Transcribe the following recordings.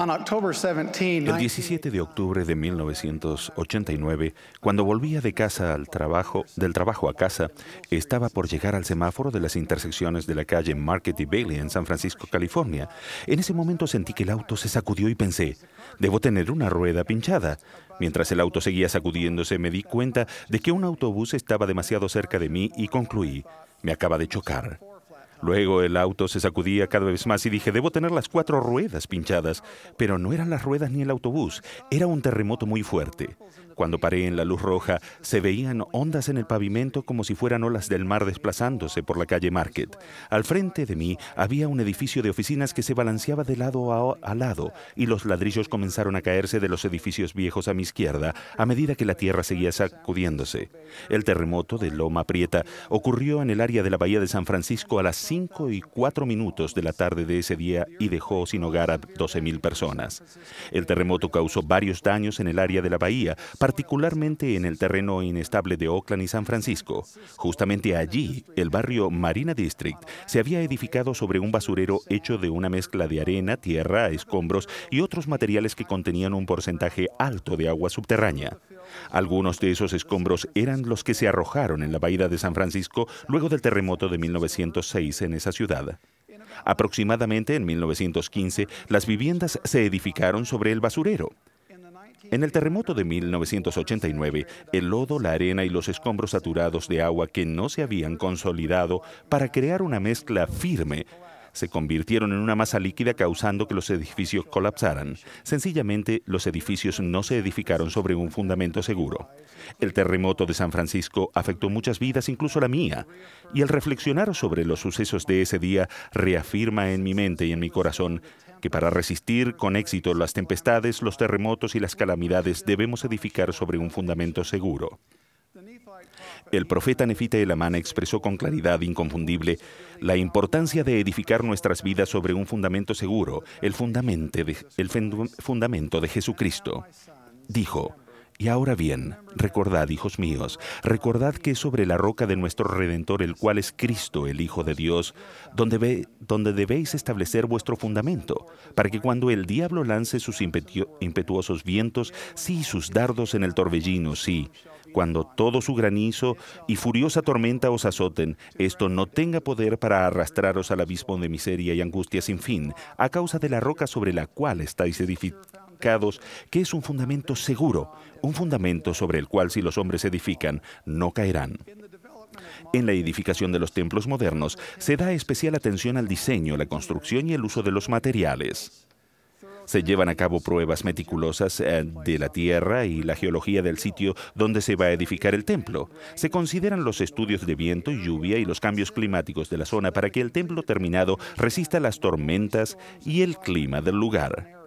El 17 de octubre de 1989, cuando volvía de casa al trabajo, del trabajo a casa, estaba por llegar al semáforo de las intersecciones de la calle Market y Bailey en San Francisco, California. En ese momento sentí que el auto se sacudió y pensé, debo tener una rueda pinchada. Mientras el auto seguía sacudiéndose, me di cuenta de que un autobús estaba demasiado cerca de mí y concluí, me acaba de chocar. Luego el auto se sacudía cada vez más y dije, debo tener las cuatro ruedas pinchadas. Pero no eran las ruedas ni el autobús, era un terremoto muy fuerte. Cuando paré en la luz roja, se veían ondas en el pavimento como si fueran olas del mar desplazándose por la calle Market. Al frente de mí había un edificio de oficinas que se balanceaba de lado a, lado y los ladrillos comenzaron a caerse de los edificios viejos a mi izquierda a medida que la tierra seguía sacudiéndose. El terremoto de Loma Prieta ocurrió en el área de la Bahía de San Francisco a las 5 y 4 minutos de la tarde de ese día y dejó sin hogar a 12.000 personas. El terremoto causó varios daños en el área de la bahía, particularmente en el terreno inestable de Oakland y San Francisco. Justamente allí, el barrio Marina District se había edificado sobre un basurero hecho de una mezcla de arena, tierra, escombros y otros materiales que contenían un porcentaje alto de agua subterránea. Algunos de esos escombros eran los que se arrojaron en la bahía de San Francisco luego del terremoto de 1906 en esa ciudad. Aproximadamente en 1915, las viviendas se edificaron sobre el basurero. En el terremoto de 1989, el lodo, la arena y los escombros saturados de agua que no se habían consolidado para crear una mezcla firme se convirtieron en una masa líquida causando que los edificios colapsaran. Sencillamente, los edificios no se edificaron sobre un fundamento seguro. El terremoto de San Francisco afectó muchas vidas, incluso la mía, y al reflexionar sobre los sucesos de ese día, reafirma en mi mente y en mi corazón que para resistir con éxito las tempestades, los terremotos y las calamidades debemos edificar sobre un fundamento seguro. El profeta Nefita Elamán expresó con claridad inconfundible la importancia de edificar nuestras vidas sobre un fundamento seguro, el fundamento de Jesucristo. Dijo, y ahora bien, recordad, hijos míos, recordad que sobre la roca de nuestro Redentor, el cual es Cristo, el Hijo de Dios, donde, debéis establecer vuestro fundamento, para que cuando el diablo lance sus impetuosos vientos, sí, sus dardos en el torbellino, sí, cuando todo su granizo y furiosa tormenta os azoten, esto no tenga poder para arrastraros al abismo de miseria y angustia sin fin, a causa de la roca sobre la cual estáis edificados que es un fundamento seguro, un fundamento sobre el cual si los hombres edifican, no caerán. En la edificación de los templos modernos se da especial atención al diseño, la construcción y el uso de los materiales. Se llevan a cabo pruebas meticulosas eh, de la tierra y la geología del sitio donde se va a edificar el templo. Se consideran los estudios de viento, y lluvia y los cambios climáticos de la zona para que el templo terminado resista las tormentas y el clima del lugar.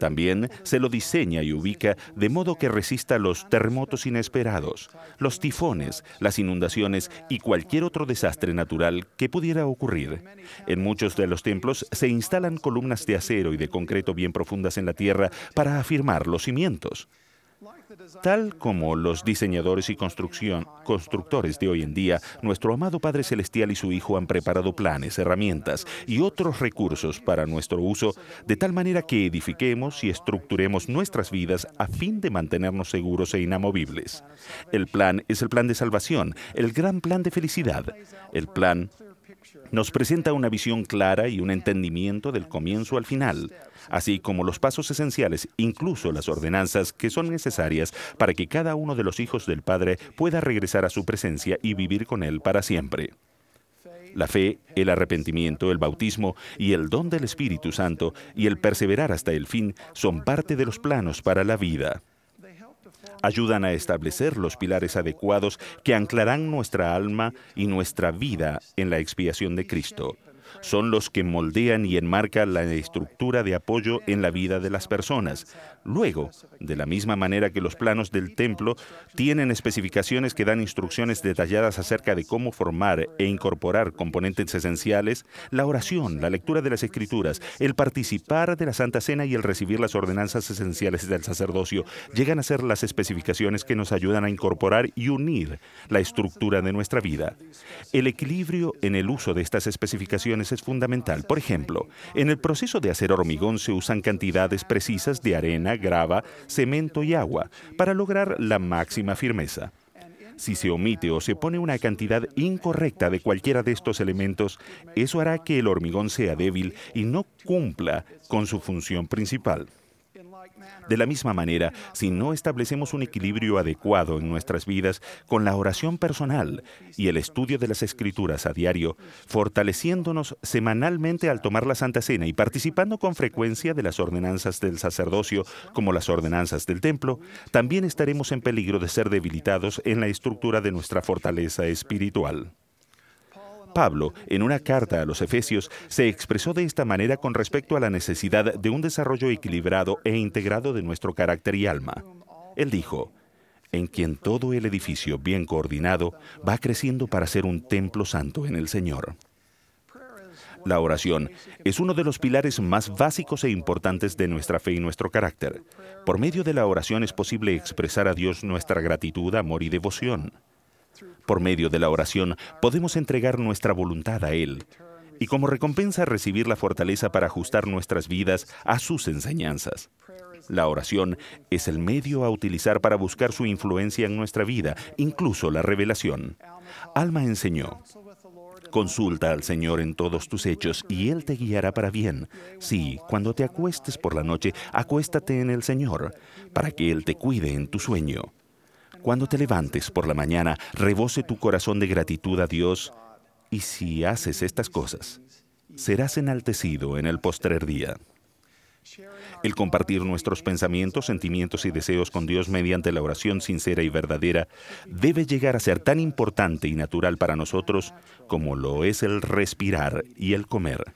También se lo diseña y ubica de modo que resista los terremotos inesperados, los tifones, las inundaciones y cualquier otro desastre natural que pudiera ocurrir. En muchos de los templos se instalan columnas de acero y de concreto bien profundas en la tierra para afirmar los cimientos. Tal como los diseñadores y construcción, constructores de hoy en día, nuestro amado Padre Celestial y su Hijo han preparado planes, herramientas y otros recursos para nuestro uso, de tal manera que edifiquemos y estructuremos nuestras vidas a fin de mantenernos seguros e inamovibles. El plan es el plan de salvación, el gran plan de felicidad, el plan nos presenta una visión clara y un entendimiento del comienzo al final, así como los pasos esenciales, incluso las ordenanzas que son necesarias para que cada uno de los hijos del Padre pueda regresar a su presencia y vivir con Él para siempre. La fe, el arrepentimiento, el bautismo y el don del Espíritu Santo y el perseverar hasta el fin son parte de los planos para la vida ayudan a establecer los pilares adecuados que anclarán nuestra alma y nuestra vida en la expiación de Cristo son los que moldean y enmarcan la estructura de apoyo en la vida de las personas. Luego, de la misma manera que los planos del templo tienen especificaciones que dan instrucciones detalladas acerca de cómo formar e incorporar componentes esenciales, la oración, la lectura de las escrituras, el participar de la Santa Cena y el recibir las ordenanzas esenciales del sacerdocio llegan a ser las especificaciones que nos ayudan a incorporar y unir la estructura de nuestra vida. El equilibrio en el uso de estas especificaciones es fundamental. Por ejemplo, en el proceso de hacer hormigón se usan cantidades precisas de arena, grava, cemento y agua para lograr la máxima firmeza. Si se omite o se pone una cantidad incorrecta de cualquiera de estos elementos, eso hará que el hormigón sea débil y no cumpla con su función principal. De la misma manera, si no establecemos un equilibrio adecuado en nuestras vidas con la oración personal y el estudio de las escrituras a diario, fortaleciéndonos semanalmente al tomar la Santa Cena y participando con frecuencia de las ordenanzas del sacerdocio como las ordenanzas del templo, también estaremos en peligro de ser debilitados en la estructura de nuestra fortaleza espiritual. Pablo, en una carta a los Efesios, se expresó de esta manera con respecto a la necesidad de un desarrollo equilibrado e integrado de nuestro carácter y alma. Él dijo, en quien todo el edificio bien coordinado va creciendo para ser un templo santo en el Señor. La oración es uno de los pilares más básicos e importantes de nuestra fe y nuestro carácter. Por medio de la oración es posible expresar a Dios nuestra gratitud, amor y devoción. Por medio de la oración podemos entregar nuestra voluntad a Él y como recompensa recibir la fortaleza para ajustar nuestras vidas a sus enseñanzas. La oración es el medio a utilizar para buscar su influencia en nuestra vida, incluso la revelación. Alma enseñó, Consulta al Señor en todos tus hechos y Él te guiará para bien. Sí, cuando te acuestes por la noche, acuéstate en el Señor, para que Él te cuide en tu sueño. Cuando te levantes por la mañana, rebose tu corazón de gratitud a Dios y si haces estas cosas, serás enaltecido en el postrer día. El compartir nuestros pensamientos, sentimientos y deseos con Dios mediante la oración sincera y verdadera debe llegar a ser tan importante y natural para nosotros como lo es el respirar y el comer.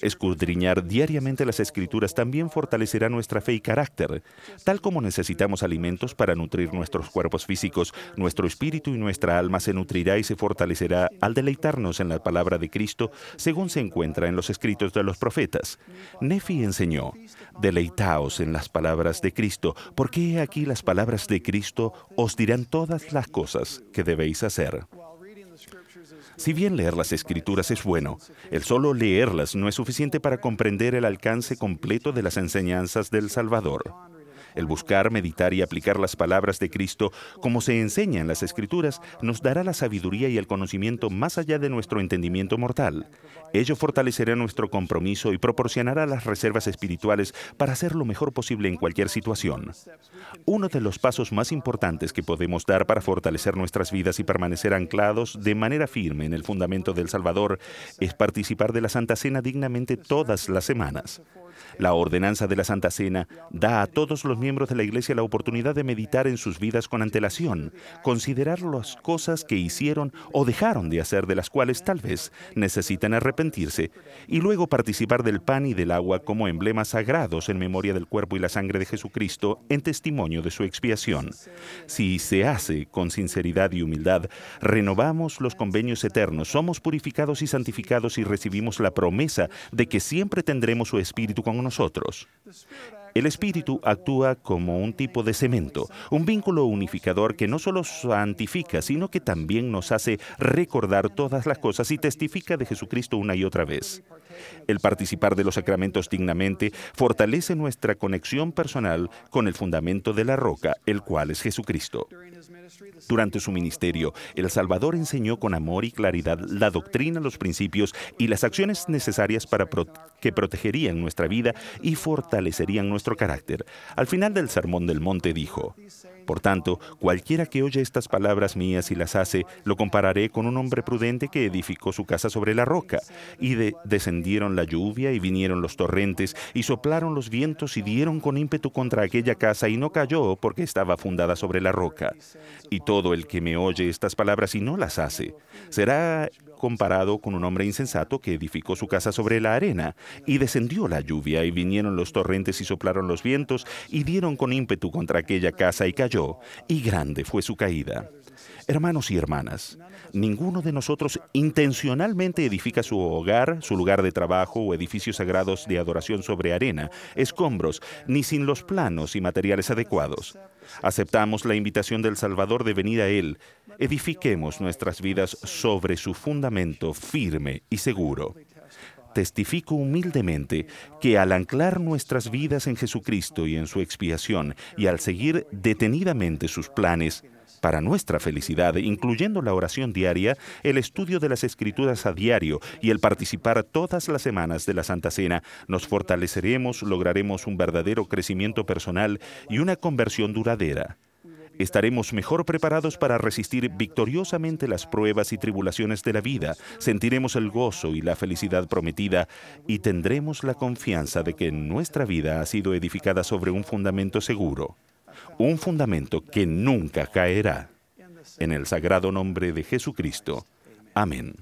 Escudriñar diariamente las escrituras también fortalecerá nuestra fe y carácter, tal como necesitamos alimentos para nutrir nuestros cuerpos físicos, nuestro espíritu y nuestra alma se nutrirá y se fortalecerá al deleitarnos en la palabra de Cristo, según se encuentra en los escritos de los profetas. Nefi enseñó, deleitaos en las palabras de Cristo, porque aquí las palabras de Cristo os dirán todas las cosas que debéis hacer. Si bien leer las escrituras es bueno, el solo leerlas no es suficiente para comprender el alcance completo de las enseñanzas del Salvador. El buscar, meditar y aplicar las palabras de Cristo como se enseña en las Escrituras nos dará la sabiduría y el conocimiento más allá de nuestro entendimiento mortal. Ello fortalecerá nuestro compromiso y proporcionará las reservas espirituales para hacer lo mejor posible en cualquier situación. Uno de los pasos más importantes que podemos dar para fortalecer nuestras vidas y permanecer anclados de manera firme en el fundamento del Salvador es participar de la Santa Cena dignamente todas las semanas. La ordenanza de la Santa Cena da a todos los miembros de la Iglesia la oportunidad de meditar en sus vidas con antelación, considerar las cosas que hicieron o dejaron de hacer de las cuales tal vez necesitan arrepentirse, y luego participar del pan y del agua como emblemas sagrados en memoria del cuerpo y la sangre de Jesucristo en testimonio de su expiación. Si se hace con sinceridad y humildad, renovamos los convenios eternos, somos purificados y santificados y recibimos la promesa de que siempre tendremos su Espíritu con nosotros. El Espíritu actúa como un tipo de cemento, un vínculo unificador que no solo santifica, sino que también nos hace recordar todas las cosas y testifica de Jesucristo una y otra vez. El participar de los sacramentos dignamente fortalece nuestra conexión personal con el fundamento de la roca, el cual es Jesucristo. Durante su ministerio, El Salvador enseñó con amor y claridad la doctrina, los principios y las acciones necesarias para que protegerían nuestra vida y fortalecerían nuestro carácter. Al final del Sermón del Monte dijo, por tanto, cualquiera que oye estas palabras mías y las hace, lo compararé con un hombre prudente que edificó su casa sobre la roca, y descendieron la lluvia y vinieron los torrentes, y soplaron los vientos y dieron con ímpetu contra aquella casa, y no cayó porque estaba fundada sobre la roca. Y todo el que me oye estas palabras y no las hace, será comparado con un hombre insensato que edificó su casa sobre la arena, y descendió la lluvia, y vinieron los torrentes y soplaron los vientos, y dieron con ímpetu contra aquella casa, y cayó y grande fue su caída. Hermanos y hermanas, ninguno de nosotros intencionalmente edifica su hogar, su lugar de trabajo o edificios sagrados de adoración sobre arena, escombros, ni sin los planos y materiales adecuados. Aceptamos la invitación del Salvador de venir a Él. Edifiquemos nuestras vidas sobre su fundamento firme y seguro testifico humildemente que al anclar nuestras vidas en Jesucristo y en su expiación, y al seguir detenidamente sus planes, para nuestra felicidad, incluyendo la oración diaria, el estudio de las escrituras a diario y el participar todas las semanas de la Santa Cena, nos fortaleceremos, lograremos un verdadero crecimiento personal y una conversión duradera. Estaremos mejor preparados para resistir victoriosamente las pruebas y tribulaciones de la vida, sentiremos el gozo y la felicidad prometida y tendremos la confianza de que nuestra vida ha sido edificada sobre un fundamento seguro, un fundamento que nunca caerá. En el sagrado nombre de Jesucristo. Amén.